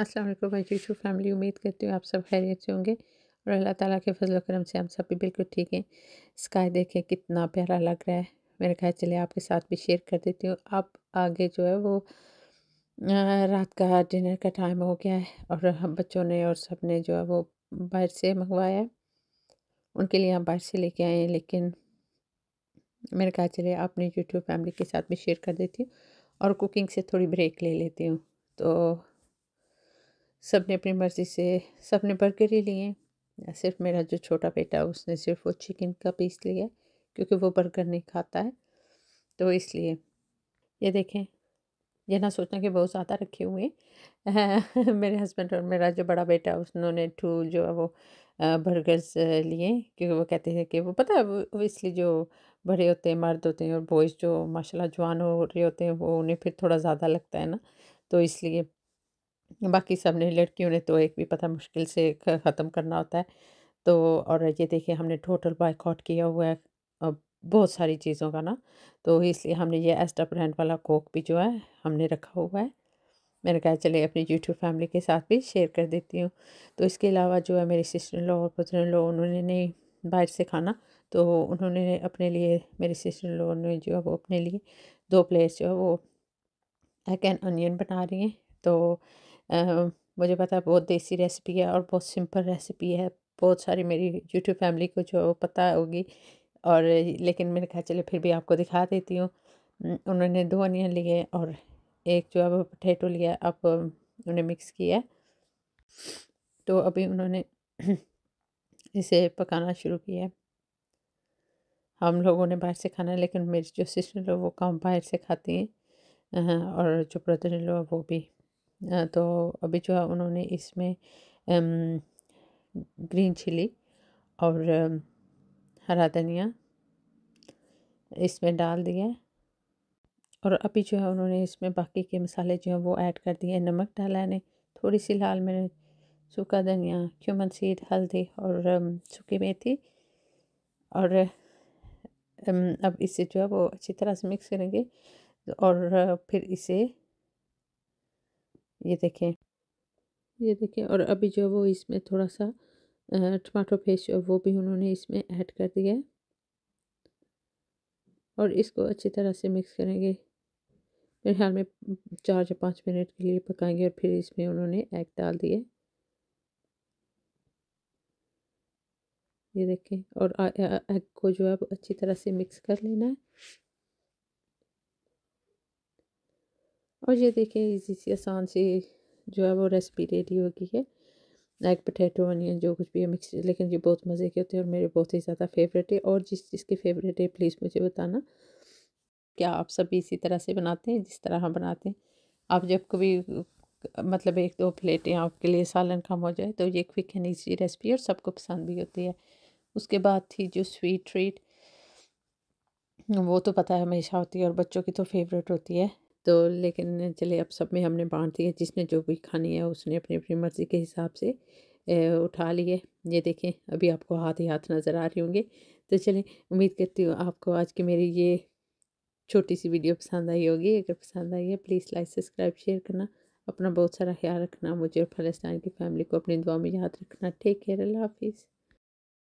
अस्सलाम वालेकुम my YouTube family उम्मीद करती हूँ आप सब खैरियत से होंगे और अल्लाह ताला के फजल करम से हम सब भी बिल्कुल ठीक हैं स्काई देखें कितना प्यारा लग रहा है मेरे कहा चले आपके साथ भी शेयर कर देती हूँ अब आगे जो है वो रात का डिनर का टाइम हो गया है और हम बच्चों ने और सब ने जो है वो बाहर से मंगवाया है उनके लिए हम बाहर से लेके आए हैं लेकिन मेरे कहा चले अपने यूट्यूब फैमिली के साथ भी शेयर कर देती हूँ और कुकिंग से थोड़ी ब्रेक ले लेती हूँ तो सब ने अपनी मर्ज़ी से सब ने बर्गर ही लिए सिर्फ मेरा जो छोटा बेटा उसने सिर्फ वो चिकन का पीस लिया क्योंकि वो बर्गर नहीं खाता है तो इसलिए ये देखें ये ना सोचना कि बहुत ज़्यादा रखे हुए हैं मेरे हस्बैंड और मेरा जो बड़ा बेटा उन्होंने टू जो है वो बर्गर्स लिए क्योंकि वो कहते हैं कि वो पता है वो इसलिए जो बड़े होते हैं मर्द होते हैं और बॉयज़ जो माशाल्लाह जवान हो रहे होते हैं वो उन्हें फिर थोड़ा ज़्यादा लगता है ना तो इसलिए बाकी सब ने लड़कियों ने तो एक भी पता मुश्किल से ख़त्म करना होता है तो और ये देखिए हमने टोटल बाइकआउट किया हुआ है बहुत सारी चीज़ों का ना तो इसलिए हमने ये एस्टा ब्रांड वाला कोक भी जो है हमने रखा हुआ है मैंने कहा चले अपनी यूट्यूब फैमिली के साथ भी शेयर कर देती हूँ तो इसके अलावा जो है मेरी सिस्टर लो और पुत्र लो उन्होंने नहीं बाहर से खाना तो उन्होंने अपने लिए मेरी सिस्टर लो ने जो है वो अपने लिए दो प्लेट जो है वो एग एंड अनियन बना रही हैं तो मुझे पता है बहुत देसी रेसिपी है और बहुत सिंपल रेसिपी है बहुत सारी मेरी यूट्यूब फैमिली को जो पता होगी और लेकिन मैंने कहा चले फिर भी आपको दिखा देती हूँ उन्होंने दो अनियन लिए और एक जो अब पोटैटो लिया अब उन्हें मिक्स किया तो अभी उन्होंने इसे पकाना शुरू किया हम लोगों ने बाहर से खाना है लेकिन मेरी जो सिस्टर लोग वो कम बाहर से खाती हैं और जो ब्रदर लोग वो भी तो अभी जो है उन्होंने इसमें ग्रीन चिली और हरा धनिया इसमें डाल दिया और अभी जो है उन्होंने इसमें बाकी के मसाले जो हैं वो ऐड कर दिए नमक डाला है थोड़ी सी लाल मिर्च सूखा धनिया क्यूमन सीड हल्दी और सूखी मेथी और अब इसे जो है वो अच्छी तरह से मिक्स करेंगे और फिर इसे ये देखें ये देखें और अभी जो वो इसमें थोड़ा सा टमाटो पेस्ट वो भी उन्होंने इसमें ऐड कर दिया है और इसको अच्छी तरह से मिक्स करेंगे मेरे ख्याल में चार या पाँच मिनट के लिए पकाएंगे और फिर इसमें उन्होंने एग डाल दिए ये देखें और एग को जो है अच्छी तरह से मिक्स कर लेना है और ये देखें इजी सी आसान सी जो है वो रेसिपी रेडी हो गई है एग पटेटो अनियन जो कुछ भी है मिक्स लेकिन ये बहुत मज़े के होते हैं और मेरे बहुत ही ज़्यादा फेवरेट है और जिस जिसके फेवरेट है प्लीज़ मुझे बताना क्या आप सब इसी तरह से बनाते हैं जिस तरह हम बनाते हैं आप जब कभी मतलब एक दो प्लेटें आपके लिए सालन कम हो जाए तो ये क्विक एंड ईजी रेसिपी और सबको पसंद भी होती है उसके बाद थी जो स्वीट ट्रीट वो तो पता है हमेशा होती है और बच्चों की तो फेवरेट होती है तो लेकिन चले अब सब में हमने बांट दिए जिसने जो भी खानी है उसने अपनी अपनी मर्ज़ी के हिसाब से उठा लिए ये देखें अभी आपको हाथ ही हाथ नज़र आ रहे होंगे तो चलें उम्मीद करती हूँ आपको आज की मेरी ये छोटी सी वीडियो पसंद आई होगी अगर पसंद आई है प्लीज़ लाइक सब्सक्राइब शेयर करना अपना बहुत सारा ख्याल रखना मुझे और फलस्तान की फैमिली को अपनी दुआ में याद रखना टेक केयर अल्लाह हाफिज़